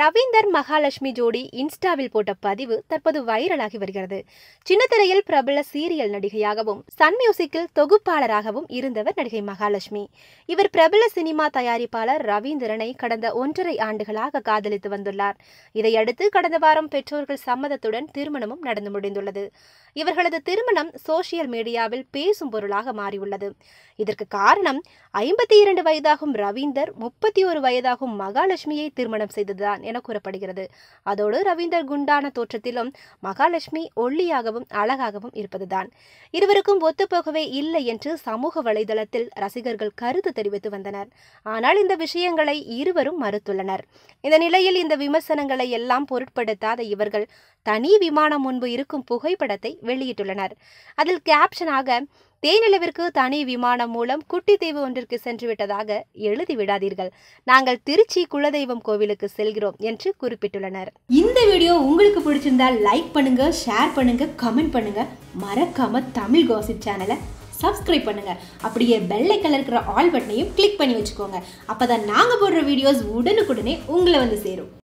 ரவீந்தர் மகாலட்சுமி ஜோடி இன்ஸ்டாவில் போட்ட பதிவு தற்போது வைரலாகி வருகிறது சின்னத்திரையில் பிரபல சீரியல் நடிகையாகவும் சன் மியூசிக்கில் தொகுப்பாளராகவும் இருந்தவர் நடிகை மகாலட்சுமி இவர் பிரபல சினிமா தயாரிப்பாளர் ரவீந்திரனை கடந்த ஒன்றரை ஆண்டுகளாக காதலித்து வந்துள்ளார் இதையடுத்து கடந்த வாரம் பெற்றோர்கள் சம்மதத்துடன் திருமணமும் நடந்து முடிந்துள்ளது இவர்களது திருமணம் சோசியல் மீடியாவில் பேசும் பொருளாக மாறியுள்ளது இதற்கு காரணம் ஐம்பத்தி இரண்டு வயதாகும் ரவீந்தர் முப்பத்தி ஒரு வயதாகும் மகாலட்சுமியை திருமணம் செய்ததுதான் கொண்டிருந்தான் என கூறப்படுகிறது அதோடு ரவீந்தர் குண்டான தோற்றத்திலும் மகாலட்சுமி ஒல்லியாகவும் அழகாகவும் இருப்பதுதான் இருவருக்கும் ஒத்துப்போகவே இல்லை என்று சமூக வலைதளத்தில் ரசிகர்கள் கருத்து தெரிவித்து வந்தனர் ஆனால் இந்த விஷயங்களை இருவரும் மறுத்துள்ளனர் இந்த நிலையில் இந்த விமர்சனங்களை எல்லாம் பொருட்படுத்தாத இவர்கள் தனி விமானம் முன்பு இருக்கும் புகைப்படத்தை வெளியிட்டுள்ளனர் அதில் கேப்ஷனாக தேனிலவிற்கு தனி விமானம் மூலம் குட்டி தெய்வ ஒன்றிற்கு சென்று விட்டதாக எழுதி விடாதீர்கள் நாங்கள் திருச்சி குலதெய்வம் கோவிலுக்கு செல்கிறோம் என்று குறிப்பிட்டுள்ளனர் இந்த வீடியோ உங்களுக்கு பிடிச்சிருந்தா லைக் பண்ணுங்க ஷேர் பண்ணுங்க கமெண்ட் பண்ணுங்க மறக்காம தமிழ் கோசிப் சேனலை சப்ஸ்கிரைப் பண்ணுங்கள் அப்படியே பெல்லை கலர் இருக்கிற ஆல் பட்டனையும் கிளிக் பண்ணி வச்சுக்கோங்க அப்போ தான் நாங்கள் போடுற வீடியோஸ் உடனுக்குடனே உங்களை வந்து சேரும்